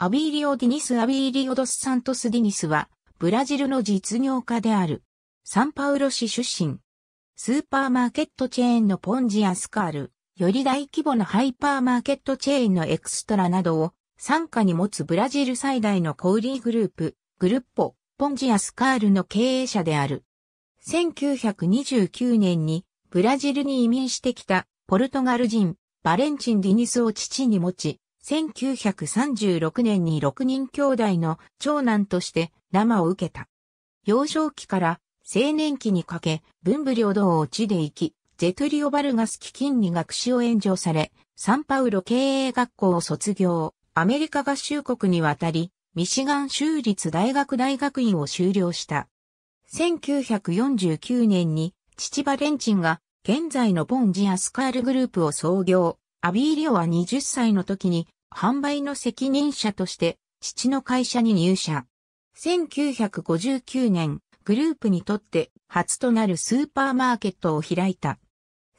アビーリオ・ディニス・アビーリオ・ドス・サントス・ディニスは、ブラジルの実業家である。サンパウロ市出身。スーパーマーケットチェーンのポンジアスカール、より大規模なハイパーマーケットチェーンのエクストラなどを傘下に持つブラジル最大の小売グループ、グルッポ、ポンジアスカールの経営者である。1929年にブラジルに移民してきたポルトガル人、バレンチン・ディニスを父に持ち、1936年に6人兄弟の長男としてラマを受けた。幼少期から青年期にかけ、文武両道を地で行き、ゼトリオ・バルガス基金に学士を援助され、サンパウロ経営学校を卒業、アメリカ合衆国に渡り、ミシガン州立大学大学院を修了した。1949年に父バレンチンが現在のボンジアスカールグループを創業、アビーリオは20歳の時に販売の責任者として、父の会社に入社。1959年、グループにとって初となるスーパーマーケットを開いた。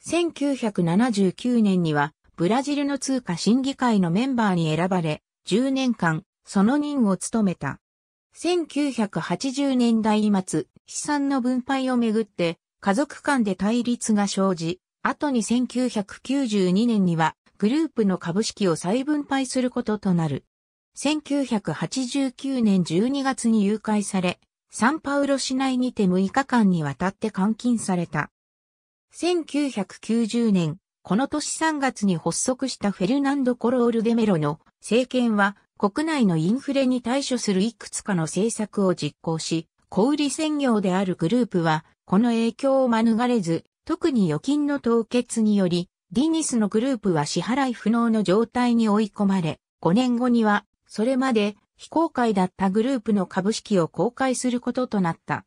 1979年には、ブラジルの通貨審議会のメンバーに選ばれ、10年間、その任を務めた。1980年代末、資産の分配をめぐって、家族間で対立が生じ、後に1992年には、グループの株式を再分配することとなる。1989年12月に誘拐され、サンパウロ市内にて6日間にわたって監禁された。1990年、この年3月に発足したフェルナンド・コロール・デメロの政権は国内のインフレに対処するいくつかの政策を実行し、小売専業であるグループはこの影響を免れず、特に預金の凍結によりディニスのグループは支払い不能の状態に追い込まれ、5年後には、それまで非公開だったグループの株式を公開することとなった。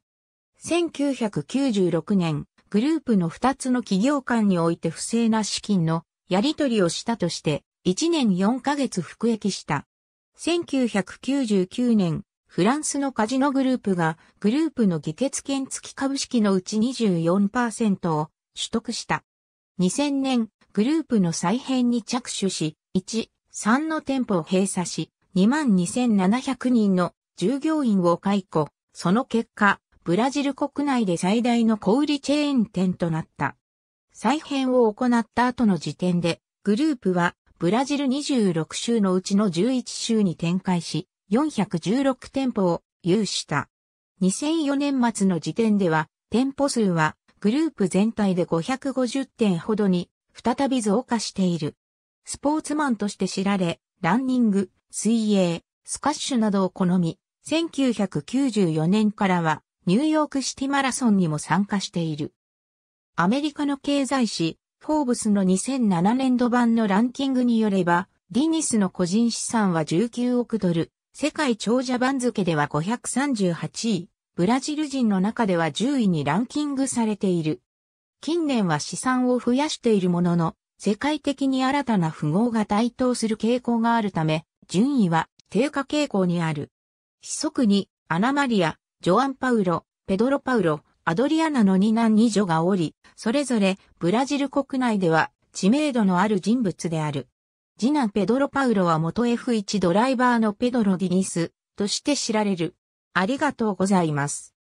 1996年、グループの2つの企業間において不正な資金のやり取りをしたとして、1年4ヶ月服役した。1999年、フランスのカジノグループがグループの議決権付き株式のうち24%を取得した。2000年、グループの再編に着手し、1、3の店舗を閉鎖し、22,700人の従業員を解雇。その結果、ブラジル国内で最大の小売チェーン店となった。再編を行った後の時点で、グループはブラジル26州のうちの11州に展開し、416店舗を有した。2004年末の時点では、店舗数はグループ全体で550店ほどに再び増加している。スポーツマンとして知られ、ランニング、水泳、スカッシュなどを好み、1994年からはニューヨークシティマラソンにも参加している。アメリカの経済誌、フォーブスの2007年度版のランキングによれば、ディニスの個人資産は19億ドル、世界長者番付では538位、ブラジル人の中では10位にランキングされている。近年は資産を増やしているものの、世界的に新たな富豪が台頭する傾向があるため、順位は低下傾向にある。四則に、アナマリア、ジョアン・パウロ、ペドロ・パウロ、アドリアナの二男二女がおり、それぞれブラジル国内では知名度のある人物である。次男ペドロ・パウロは元 F1 ドライバーのペドロ・ディニスとして知られる。ありがとうございます。